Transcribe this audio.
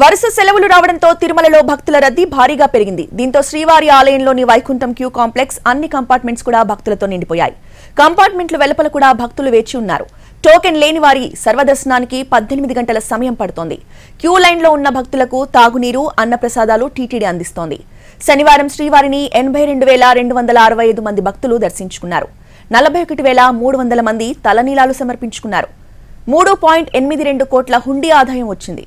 వరుస సెలవులు రావడంతో తిరుమలలో భక్తుల రద్దీ భారీగా పెరిగింది దీంతో శ్రీవారి ఆలయంలోని వైకుంఠం క్యూ కాంప్లెక్స్ అన్ని కంపార్ట్మెంట్స్ కూడా భక్తులతో నిండిపోయాయి కంపార్ట్మెంట్లు వెలుపల కూడా భక్తులు వేచి ఉన్నారు టోకెన్ లేని వారి సర్వదర్శనానికి పద్దెనిమిది గంటల సమయం పడుతోంది క్యూ లైన్లో ఉన్న భక్తులకు తాగునీరు అన్నప్రసాదాలు టీటీడీ అందిస్తోంది శనివారం శ్రీవారిని ఎనభై రెండు వేల రెండు వందల అరవై ఐదు మంది భక్తులు దర్శించుకున్నారు నలభై ఒకటి వేల మూడు వందల మంది తలనీలాలు సమర్పించుకున్నారు మూడు పాయింట్ ఎనిమిది రెండు కోట్ల హుండీ ఆదాయం వచ్చింది